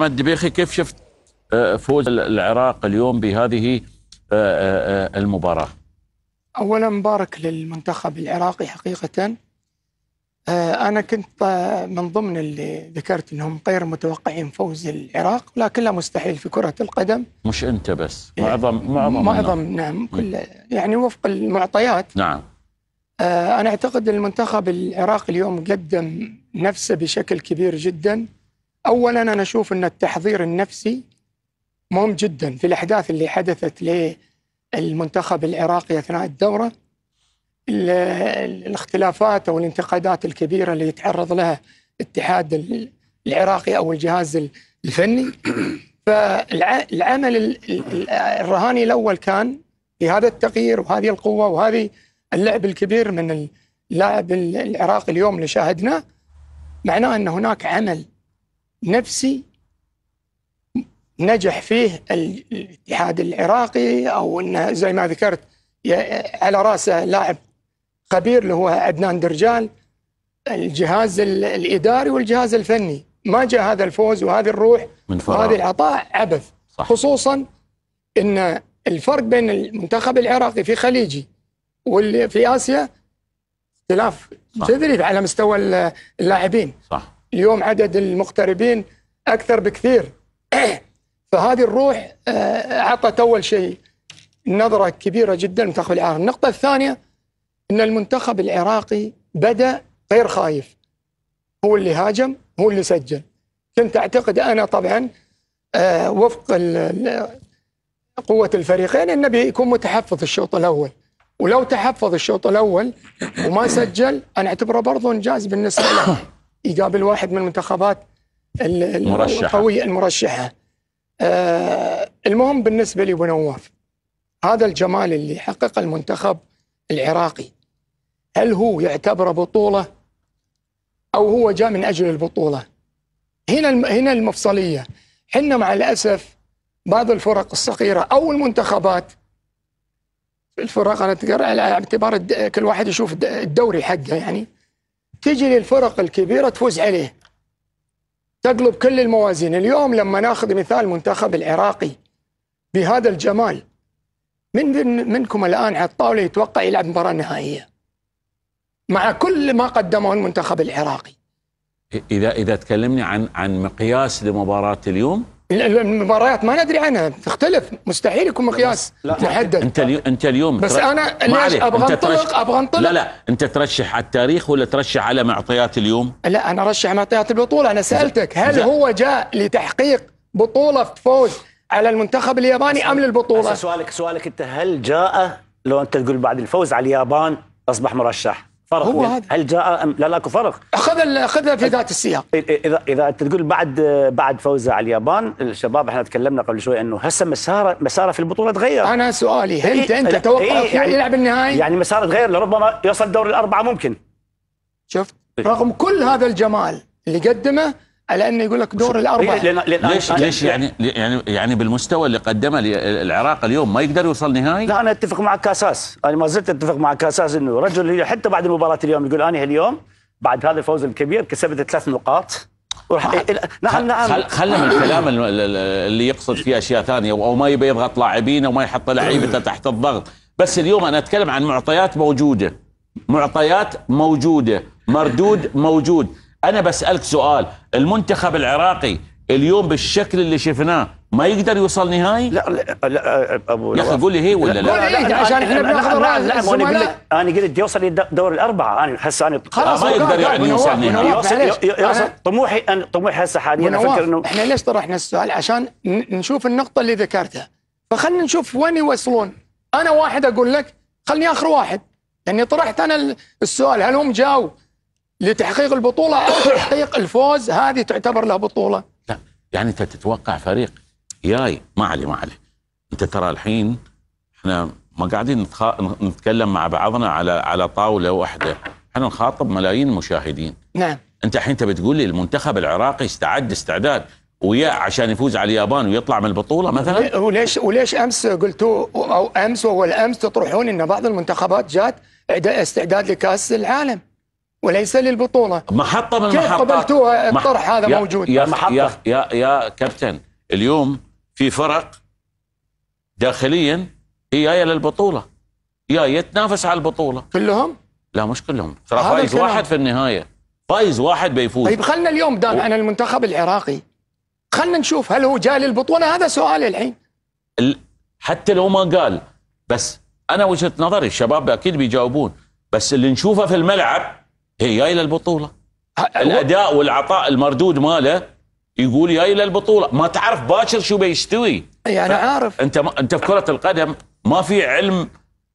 الدبيخي كيف شفت آه، فوز العراق اليوم بهذه آه، آه، المباراة؟ أولا مبارك للمنتخب العراقي حقيقة أنا كنت من ضمن اللي ذكرت أنهم غير متوقعين فوز العراق لكن لا مستحيل في كرة القدم مش أنت بس إيه، معظم معظم معظم نعم كل يعني وفق المعطيات نعم أنا أعتقد المنتخب العراقي اليوم قدم نفسه بشكل كبير جداً اولا انا اشوف ان التحضير النفسي مهم جدا في الاحداث اللي حدثت للمنتخب العراقي اثناء الدوره الاختلافات او الانتقادات الكبيره اللي يتعرض لها الاتحاد العراقي او الجهاز الفني فالعمل الرهاني الاول كان في هذا التغيير وهذه القوه وهذه اللعب الكبير من اللاعب العراقي اليوم اللي شاهدناه معناه ان هناك عمل نفسي نجح فيه الاتحاد العراقي او انه زي ما ذكرت على راسه لاعب خبير اللي هو عدنان درجال الجهاز الاداري والجهاز الفني ما جاء هذا الفوز وهذه الروح من فراغ. وهذه العطاء عبث صح. خصوصا ان الفرق بين المنتخب العراقي في خليجي واللي في اسيا اختلاف جذري على مستوى اللاعبين صح اليوم عدد المغتربين اكثر بكثير فهذه الروح آه، اعطت اول شيء نظره كبيره جدا للمنتخب العراقي، النقطه الثانيه ان المنتخب العراقي بدا غير خايف هو اللي هاجم هو اللي سجل كنت اعتقد انا طبعا آه، وفق قوة الفريقين انه بيكون متحفظ الشوط الاول ولو تحفظ الشوط الاول وما سجل انا اعتبره برضه انجاز بالنسبه له يقابل واحد من المنتخبات المرشحة. القوية المرشحة آه المهم بالنسبة لي نواف هذا الجمال اللي حقق المنتخب العراقي هل هو يعتبره بطولة أو هو جاء من أجل البطولة هنا هنا المفصلية حنا مع الأسف بعض الفرق الصغيرة أو المنتخبات الفرق أنا أتكلم على اعتبار كل واحد يشوف الدوري حقه يعني تجي للفرق الكبيره تفوز عليه تقلب كل الموازين اليوم لما ناخذ مثال منتخب العراقي بهذا الجمال من منكم الان على الطاوله يتوقع يلعب مباراه نهائيه مع كل ما قدمه المنتخب العراقي اذا اذا تكلمني عن عن مقياس لمباراه اليوم المباريات ما ندري عنها تختلف مستحيل يكون مقياس لا محدد انت اليوم انت اليوم بس انا ليش ابغى انطلق ابغى انطلق لا لا انت ترشح على التاريخ ولا ترشح على معطيات اليوم؟ لا انا ارشح معطيات البطوله انا سالتك هل زي. هو جاء لتحقيق بطوله فوز على المنتخب الياباني ام للبطوله؟ سؤالك سؤالك انت هل جاء لو انت تقول بعد الفوز على اليابان اصبح مرشح؟ فرق هو هذا هل جاء ام لا لا اكو فرق اخذ اخذها في ذات السياق اذا اذا انت تقول بعد بعد فوزه على اليابان الشباب احنا تكلمنا قبل شوي انه هسه مساره مساره في البطوله تغير انا سؤالي هل إيه انت إيه، توقع إيه يعني يلعب النهائي يعني مساره تغير لربما يوصل دور الاربعه ممكن شفت رغم كل هذا الجمال اللي قدمه على انه يقول لك دور الاربعه لأن لأن ليش ليش يعني يعني يعني بالمستوى اللي قدمه العراق اليوم ما يقدر يوصل نهائي؟ لا انا اتفق معك كاساس، انا ما زلت اتفق معك كاساس انه رجل حتى بعد مباراه اليوم يقول انا اليوم بعد هذا الفوز الكبير كسبت ثلاث نقاط ورح نعم نعم خلنا من الكلام اللي يقصد فيه اشياء ثانيه او ما يبي يضغط لاعبين او ما يحط لعيبته نعم. تحت الضغط، بس اليوم انا اتكلم عن معطيات موجوده معطيات موجوده مردود موجود انا بسالك سؤال المنتخب العراقي اليوم بالشكل اللي شفناه ما يقدر يوصل نهائي؟ لا لا, لا ابو يا اخي قول لي هي ولا لا؟ لا, لا, عشان احنا بناخذ راي لا وانا اقول لك انا قلت يوصل دور الاربعه انا هسه انا خلاص ما يقدر يعني يوصل نهائي يوصل, يوصل طموحي انا طموحي هسه حاليا افكر انه احنا ليش طرحنا السؤال؟ عشان نشوف النقطه اللي ذكرتها فخلنا نشوف وين يوصلون انا واحد اقول لك خلني اخر واحد لاني طرحت انا السؤال هل هم جاوا لتحقيق البطوله او تحقيق الفوز هذه تعتبر لها بطوله لا يعني انت تتوقع فريق ياي ما عليه ما عليه انت ترى الحين احنا ما قاعدين نتكلم مع بعضنا على على طاوله واحده احنا نخاطب ملايين المشاهدين نعم انت الحين تبي تقول لي المنتخب العراقي استعد استعداد ويا عشان يفوز على اليابان ويطلع من البطوله مثلا وليش وليش امس قلتوا او امس واول امس تطرحون ان بعض المنتخبات جات استعداد لكاس العالم وليس للبطوله محطه من كيف قبلتوها الطرح هذا يا موجود يا محطة. يا يا, يا كابتن اليوم في فرق داخليا هي جايه للبطوله جايه تنافس على البطوله كلهم؟ لا مش كلهم ترى فايز واحد في النهايه فايز واحد بيفوز طيب خلنا اليوم دام و... عن المنتخب العراقي خلنا نشوف هل هو جاي للبطوله هذا سؤالي الحين ال... حتى لو ما قال بس انا وجهه نظري الشباب اكيد بيجاوبون بس اللي نشوفه في الملعب هي جاي للبطوله الاداء والعطاء المردود ماله يقول الى للبطوله ما تعرف باكر شو بيستوي اي انا عارف انت ما انت في كره القدم ما في علم 100%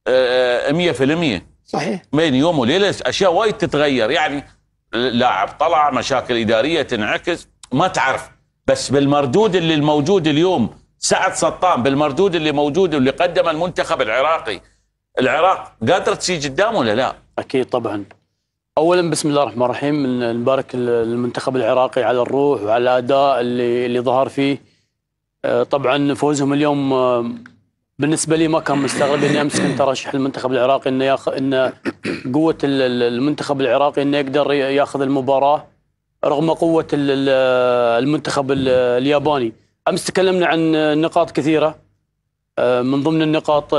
آه، آه، صحيح بين يوم وليله اشياء وايد تتغير يعني لاعب طلع مشاكل اداريه تنعكس ما تعرف بس بالمردود اللي الموجود اليوم سعد سطام بالمردود اللي موجود واللي قدمه المنتخب العراقي العراق قادره تسي قدام ولا لا؟ اكيد طبعا اولا بسم الله الرحمن الرحيم نبارك المنتخب العراقي على الروح وعلى الاداء اللي اللي ظهر فيه آه، طبعا فوزهم اليوم آه، بالنسبه لي ما كان مستغرب اني امس كنت ارشح المنتخب العراقي انه ياخذ انه قوه المنتخب العراقي انه يقدر ياخذ المباراه رغم قوه المنتخب الياباني امس تكلمنا عن نقاط كثيره آه، من ضمن النقاط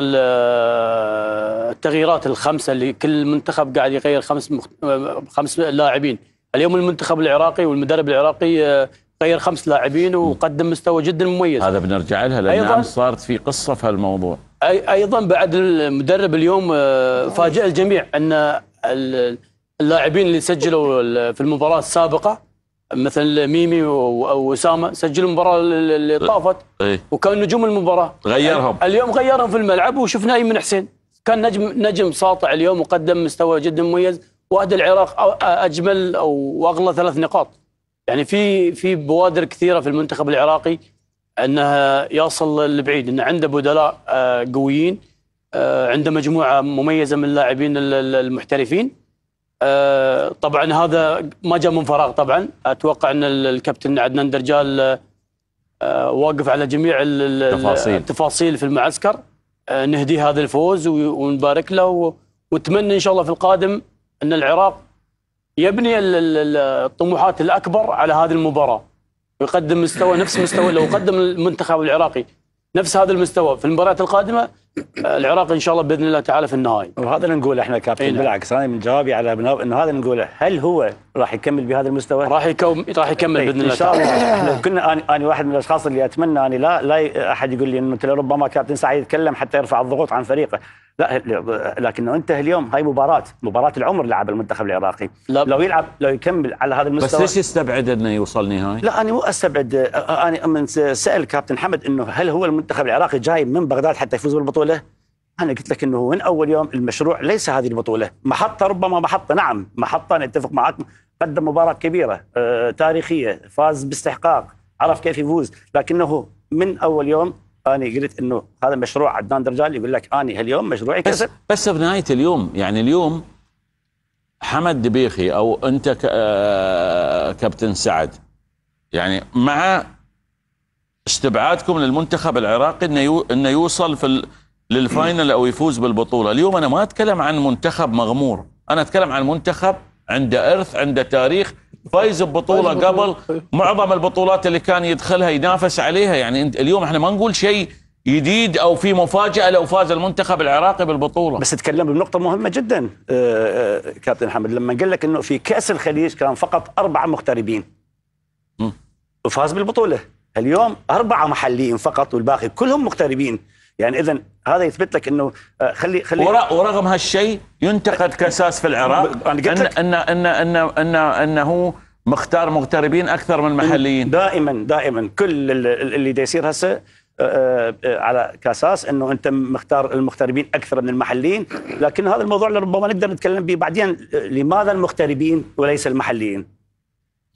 التغييرات الخمسه اللي كل منتخب قاعد يغير خمس مخت... آه، خمس لاعبين اليوم المنتخب العراقي والمدرب العراقي آه، غير خمس لاعبين وقدم مستوى جدا مميز هذا بنرجع لها لان أيضاً صارت في قصه في هالموضوع أي ايضا بعد المدرب اليوم آه، فاجئ الجميع ان اللاعبين اللي سجلوا في المباراه السابقه مثل ميمي واسامه سجلوا المباراه اللي طافت إيه. وكانوا نجوم المباراه غيرهم اليوم غيرهم في الملعب وشفنا ايمن حسين كان نجم نجم ساطع اليوم وقدم مستوى جدا مميز واهدى العراق اجمل او واغلى ثلاث نقاط يعني في في بوادر كثيره في المنتخب العراقي انه يصل لبعيد انه عنده بدلاء آه، قويين آه، عنده مجموعه مميزه من اللاعبين المحترفين آه، طبعا هذا ما جاء من فراغ طبعا اتوقع ان الكابتن عدنان درجال واقف على جميع التفاصيل التفاصيل في المعسكر آه، نهدي هذا الفوز ونبارك له ونتمنى ان شاء الله في القادم ان العراق يبني الطموحات الاكبر على هذه المباراه ويقدم مستوى نفس مستوى لو قدم المنتخب العراقي نفس هذا المستوى في المباريات القادمه العراق ان شاء الله باذن الله تعالى في النهائي وهذا اللي نقوله احنا كابتن إيه، نعم. بالعكس انا من جوابي على انه هذا اللي نقوله هل هو راح يكمل بهذا المستوى؟ راح يكم... راح يكمل إيه، باذن الله ان شاء الله احنا كنا انا انا واحد من الاشخاص اللي اتمنى اني لا لا احد يقول لي انه ربما كابتن سعيد يتكلم حتى يرفع الضغوط عن فريقه لا لكنه انتهى اليوم هاي مباراه مباراه العمر لعب المنتخب العراقي لا لو يلعب لو يكمل على هذا المستوى بس ليش يستبعد انه يوصل نهائي؟ لا انا مو استبعد انا من سال كابتن حمد انه هل هو المنتخب العراقي جاي من بغداد حتى يفوز بالبطوله؟ انا قلت لك انه من اول يوم المشروع ليس هذه البطوله، محطه ربما محطه نعم محطه انا اتفق معك قدم مباراه كبيره آه، تاريخيه فاز باستحقاق عرف كيف يفوز لكنه من اول يوم انا قلت انه هذا مشروع عدنان درجال يقول لك اني هاليوم مشروعي كسب بس, بس بنهايه اليوم يعني اليوم حمد دبيخي او انت آه، كابتن سعد يعني مع استبعادكم للمنتخب العراقي انه انه يوصل في للفاينل او يفوز بالبطوله، اليوم انا ما اتكلم عن منتخب مغمور، انا اتكلم عن منتخب عنده ارث، عنده تاريخ، فايز ببطوله قبل معظم البطولات اللي كان يدخلها ينافس عليها يعني انت اليوم احنا ما نقول شيء جديد او في مفاجاه لو فاز المنتخب العراقي بالبطوله بس تكلم بنقطه مهمه جدا آه، آه، كابتن حمد لما قال لك انه في كاس الخليج كان فقط اربعه مغتربين وفاز بالبطوله اليوم اربعه محليين فقط والباقي كلهم مغتربين يعني اذا هذا يثبت لك انه آه، خلي خلي ورغم هالشيء ينتقد كساس في العراق قلت إن, إن, إن, إن, انه مختار مغتربين اكثر من محليين دائما دائما كل اللي دا يصير هسه آه، آه، على كاساس انه انت مختار المغتربين اكثر من المحليين لكن هذا الموضوع اللي ربما نقدر نتكلم به بعدين لماذا المغتربين وليس المحليين